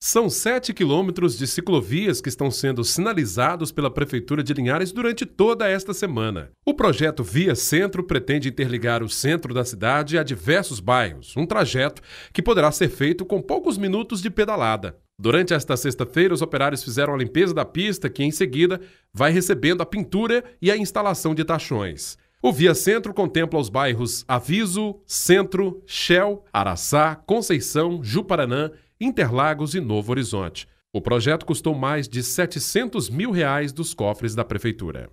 São 7 quilômetros de ciclovias que estão sendo sinalizados pela Prefeitura de Linhares durante toda esta semana. O projeto Via Centro pretende interligar o centro da cidade a diversos bairros, um trajeto que poderá ser feito com poucos minutos de pedalada. Durante esta sexta-feira, os operários fizeram a limpeza da pista, que em seguida vai recebendo a pintura e a instalação de tachões. O Via Centro contempla os bairros Aviso, Centro, Shell, Araçá, Conceição, Juparanã, Interlagos e Novo Horizonte. O projeto custou mais de 700 mil reais dos cofres da prefeitura.